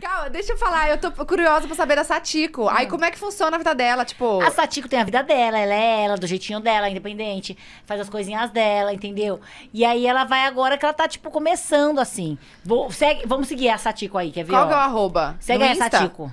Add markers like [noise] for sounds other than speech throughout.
Calma, deixa eu falar, eu tô curiosa pra saber da Satiko. Hum. Aí ah. como é que funciona a vida dela, tipo... A Satiko tem a vida dela, ela é ela, do jeitinho dela, independente. Faz as coisinhas dela, entendeu? E aí ela vai agora que ela tá, tipo, começando, assim. Vou, segue, vamos seguir a Satiko aí, quer ver? Qual ó. é o arroba? Segue no aí Insta? a Satiko.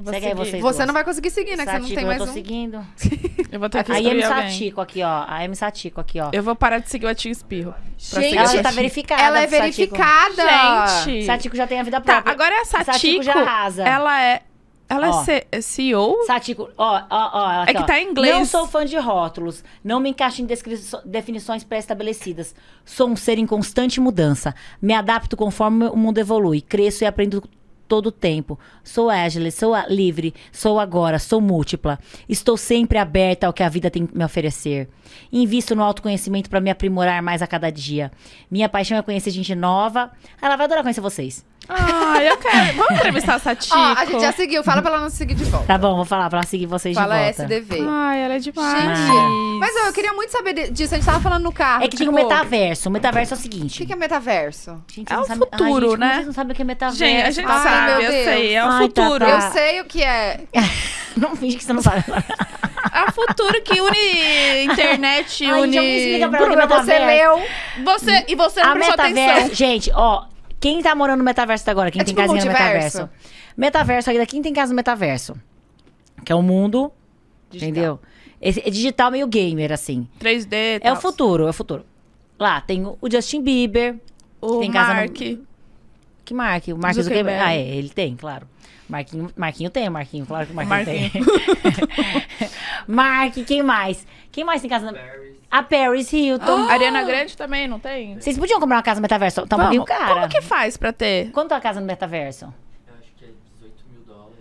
Vou Segue aí vocês Você duas. não vai conseguir seguir, né? Que você não tem mais eu tô um. seguindo. [laughs] Eu vou ter que A M Satico aqui, ó. A M Satico aqui, ó. Eu vou parar de seguir o Atinho Espirro. Gente, Ela já tá verificada. Ela é verificada. Gente. Satico já tem a vida Tá, própria. agora é a Satico. Satico já arrasa. Ela é. Ela é Ó. é C- CEO? Satico, ó, ó, ó. aqui, É que tá em inglês. Não sou fã de rótulos. Não me encaixo em definições pré-estabelecidas. Sou um ser em constante mudança. Me adapto conforme o mundo evolui. Cresço e aprendo todo tempo. Sou ágil, sou livre, sou agora, sou múltipla. Estou sempre aberta ao que a vida tem que me oferecer. Invisto no autoconhecimento para me aprimorar mais a cada dia. Minha paixão é conhecer gente nova. Ela ah, vai adorar conhecer vocês. Ah, eu quero entrevistar a Satiko? Ó, a gente já seguiu. Fala pra ela não seguir de volta. Tá bom, vou falar pra ela seguir vocês Fala de volta. Fala SDV. Ai, ela é demais. Gente, mas eu queria muito saber disso. A gente tava falando no carro. É que tipo, tem o metaverso. O metaverso é o seguinte. O que, é metaverso? Gente, é o sabe... futuro, Ai, gente, né? Vocês não sabem o que é metaverso. Gente, a gente Ai, sabe, eu sei. É o Ai, futuro. Tá, tá. Eu sei o que é. [laughs] não finge que você não sabe. a é futuro que une internet, Ai, une. Então me é você leu. Você, e você não a prestou metaverso, atenção. Gente, ó, quem tá morando no metaverso agora? Quem é tem tipo casinha multiverso. no metaverso? Metaverso, ainda quem tem casa no metaverso? Que é o mundo, digital. entendeu? Esse, é digital meio gamer, assim. 3D É o futuro, é o futuro. Lá tem o Justin Bieber. O tem Mark. no... Que Mark? O Mark Zuckerberg. Ah, é, ele tem, claro. Marquinho, Marquinho tem, Marquinho, claro que o Marquinho, Marquinho. tem. [laughs] Mark, quem mais? Quem mais tem casa? Paris. A Paris Hilton. Oh! Ariana Grande também, não tem? Vocês podiam comprar uma casa no metaverso? Tá um cara. Como que faz pra ter? Quanto é a casa no metaverso? Eu acho que é 18 mil dólares.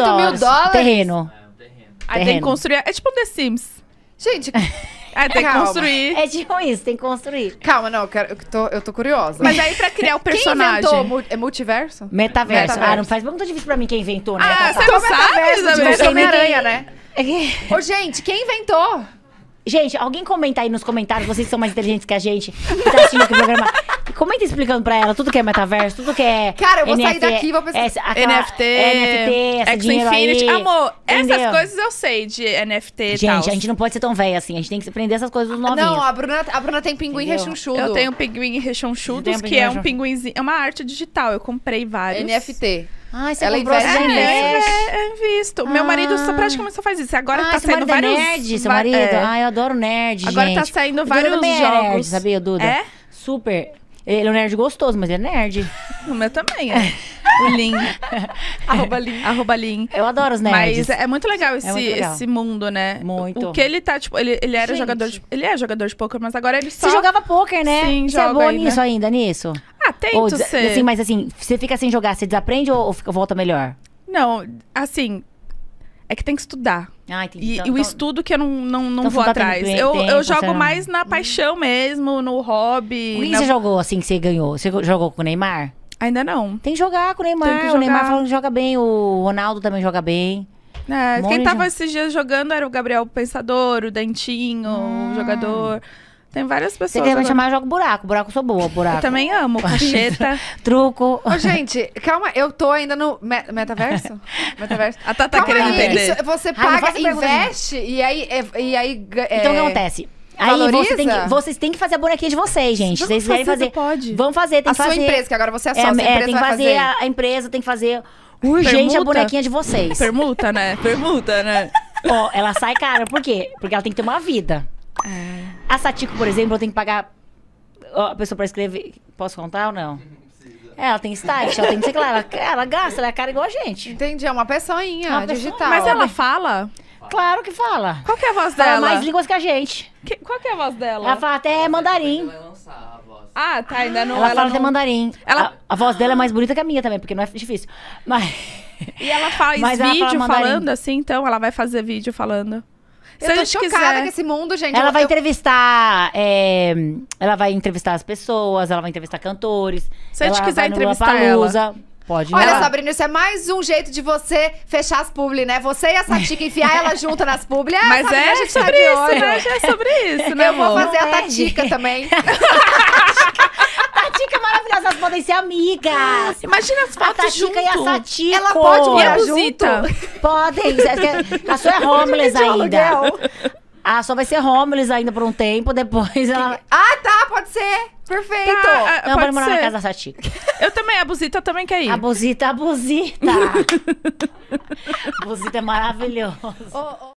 18, mil dólares? Terreno. É, um terreno. Aí tem que construir... É tipo um The Sims. Gente... [laughs] É, tem que construir. É tipo isso, tem que construir. Calma, não, eu, quero, eu, tô, eu tô curiosa. Mas aí pra criar o personagem. [laughs] Quem inventou? É multiverso? Metaverso. metaverso. Ah, não faz muito difícil pra mim quem inventou, né? Ah, tá, tá. você não sabe? Metaverso, de Homem-Aranha, né? É. Ô, gente, quem inventou? Gente, alguém comenta aí nos comentários, vocês são mais inteligentes que a gente, que tá assistindo aqui o programa. Comenta explicando pra ela tudo que é metaverso, tudo que é. Cara, eu vou NFT, sair daqui e vou pensar. Essa, aquela, NFT, NFT essa Infinity. Aí, Amor, entendeu? essas coisas eu sei de NFT e Gente, a gente não pode ser tão velha assim, a gente tem que aprender essas coisas dos ah, Não, a Bruna, a Bruna tem pinguim entendeu? rechonchudo. Eu tenho pinguim rechonchudo, que é um pinguinzinho. É uma arte digital, eu comprei vários. NFT. Ai, você ela comprou investe É, é, é visto. Ah. Meu marido só, praticamente só faz isso. Agora ah, tá saindo vários... É nerd, seu marido? É. Ah, eu adoro nerd, Agora tá gente. tá saindo o vários jogos. É nerd, sabia, Duda? É? Super. Ele é um nerd gostoso, mas ele é nerd. [laughs] O meu também, é. o Lin. [laughs] Arroba Lin. Arroba Lin. Eu adoro os nerds. Mas é muito legal é esse, é muito legal. esse mundo, né? Muito. O que ele tá, tipo, ele, ele era Gente. jogador de, Ele é jogador de poker, mas agora ele só... Você jogava poker, né? Sim, Você é joga é bom aí, nisso né? ainda, nisso? tento ou, ser. Assim, mas assim, você fica sem jogar, você desaprende ou, ou volta melhor? Não, assim, é que tem que estudar. Ah, E, então, e o então estudo que eu não, não, não então vou atrás. Tempo, eu, eu jogo não... Tá mais na paixão mesmo, no hobby. Quem na... você jogou assim que você ganhou? Você jogou com o Neymar? Ainda não. Tem que jogar com o Neymar. O Neymar que joga bem, o Ronaldo também joga bem. É, quem tava esses dias jogando era o Gabriel Pensador, o Dentinho, o ah. jogador. Tem várias pessoas. Você quer me chamar, eu jogo buraco. Buraco, eu sou boa. Buraco. Eu também amo. [laughs] Cacheta. Truco. Ô, gente, calma. Eu tô ainda no me metaverso? [laughs] Metaverso. A Tata calma querendo aí, entender. Isso, você paga, Ai, investe e aí... É, e aí é... Então, o que é, acontece? Aí você tem que, vocês têm que fazer a bonequinha de vocês, gente. Vamos vocês querem fazer. Pode. Vamos fazer, tem a que fazer. A sua empresa, que agora você é, é sócia, é, é, tem que fazer, fazer. A, empresa, tem que fazer urgente Permuta. a bonequinha de vocês. Permuta, né? Permuta, né? Ó, ela sai cara, por quê? Porque ela tem que ter uma vida. É. A Satico, por exemplo, eu tenho que pagar a pessoa pra escrever. Posso contar ou não? É, ela tem style, ela tem que ser claro. Ela, ela gasta, ela é cara igual a gente. Entendi, é uma pessoinha é uma digital. Pessoa, mas ela fala? Claro que fala. Qual que é a voz fala dela? mais línguas que a gente. Que, qual que é a voz dela? Ela fala até mandarim. Ah, tá, ainda não. Ela, ela fala não... até mandarim. Ela... A, a, voz dela é mais bonita que a minha também, porque não é difícil. Mas... E ela faz [laughs] mas vídeo ela fala falando assim, então? Ela vai fazer vídeo falando? Se eu tô chocada quiser. com esse mundo, gente. Ela eu, vai eu... entrevistar. É, ela vai entrevistar as pessoas, ela vai entrevistar cantores. Se a gente quiser entrevistar ela. Pode Olha, Sabrina, isso é mais um jeito de você fechar as publi, né? Você e a Tatica enfiar ela junto nas publi. Ah, Mas é, é, né? é sobre, isso, né? é sobre isso, né? É sobre isso, né? Eu vou fazer a é. Tatica também. [laughs] elas podem ser amigas. Ah, imagina as fotos a junto. E a Satiko. Ela pode morar junto? Podem. A sua é [laughs] homeless ainda. Ah, só vai ser homeless ainda por um tempo, depois ela... Ah, tá, pode ser. Perfeito. Tá, não, pode morar ser. na casa da Sati. Eu também, a Buzita também quer ir. A Buzita, a Buzita. [laughs] a Buzita é maravilhosa. Oh, oh.